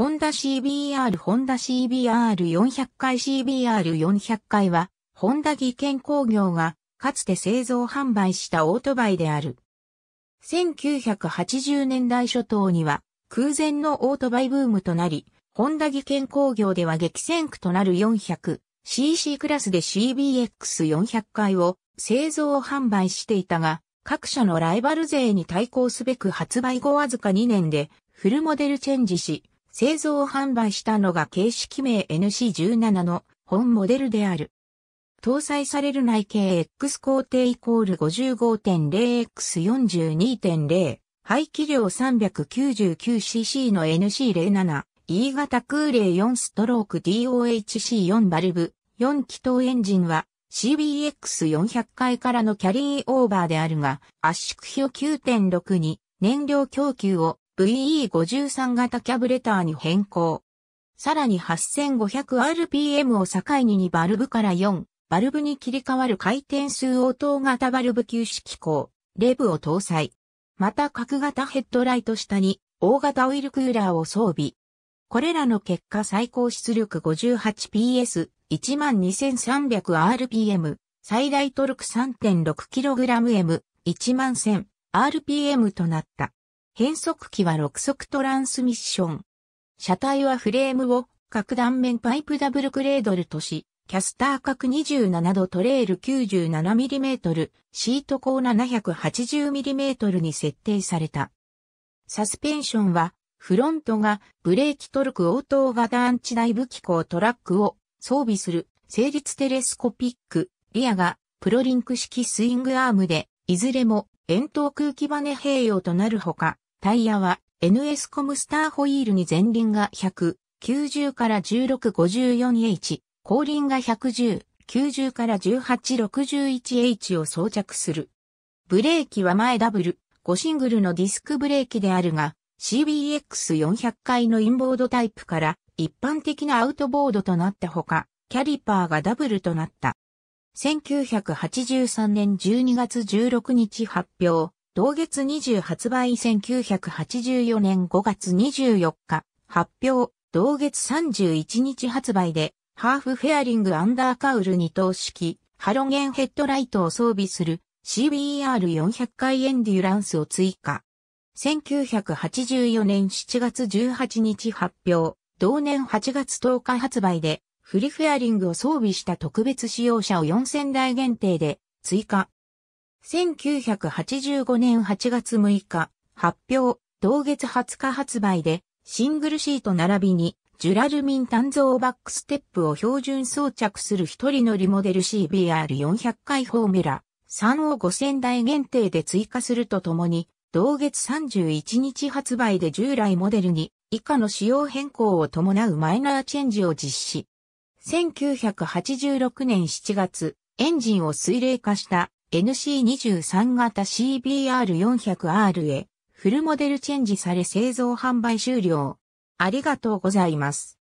ホンダ CBR ホンダ CBR400 回 CBR400 回は、ホンダ技研工業が、かつて製造販売したオートバイである。1980年代初頭には、空前のオートバイブームとなり、ホンダ技研工業では激戦区となる 400cc クラスで CBX400 回を製造販売していたが、各社のライバル勢に対抗すべく発売後わずか2年でフルモデルチェンジし、製造販売したのが形式名 NC17 の本モデルである。搭載される内径 X 工程イコール 55.0X42.0 排気量 399cc の NC07 E 型空冷4ストローク DOHC4 バルブ4気筒エンジンは CBX400 回からのキャリーオーバーであるが圧縮比を9.6に燃料供給を VE53 型キャブレターに変更。さらに 8500rpm を境に2バルブから4バルブに切り替わる回転数応答型バルブ止機構、レブを搭載。また角型ヘッドライト下に大型オイルクーラーを装備。これらの結果最高出力 58PS、12300rpm、最大トルク 3.6kgm、11000rpm となった。変速機は6速トランスミッション。車体はフレームを各断面パイプダブルクレードルとし、キャスター角27度トレール 97mm、シート高 780mm に設定された。サスペンションは、フロントがブレーキトルク応答型アンチ内部機構トラックを装備する成立テレスコピック、リアがプロリンク式スイングアームで、いずれも円筒空気バネ併用となるほか、タイヤは NS コムスターホイールに前輪が100、90から16、54H、後輪が110、90から18、61H を装着する。ブレーキは前ダブル、5シングルのディスクブレーキであるが、CBX400 回のインボードタイプから一般的なアウトボードとなったほか、キャリパーがダブルとなった。1983年12月16日発表、同月20発売1984年5月24日発表、同月31日発売で、ハーフフェアリングアンダーカウル二等式、ハロゲンヘッドライトを装備する c b r 4 0 0回エンデュランスを追加。1984年7月18日発表、同年8月10日発売で、フリフェアリングを装備した特別使用車を4000台限定で追加。1985年8月6日、発表、同月20日発売で、シングルシート並びに、ジュラルミン単造バックステップを標準装着する一人乗りモデル CBR400 回フォーミュラ3を5000台限定で追加するとともに、同月31日発売で従来モデルに以下の仕様変更を伴うマイナーチェンジを実施。1986年7月、エンジンを水冷化した NC23 型 CBR400R へフルモデルチェンジされ製造販売終了。ありがとうございます。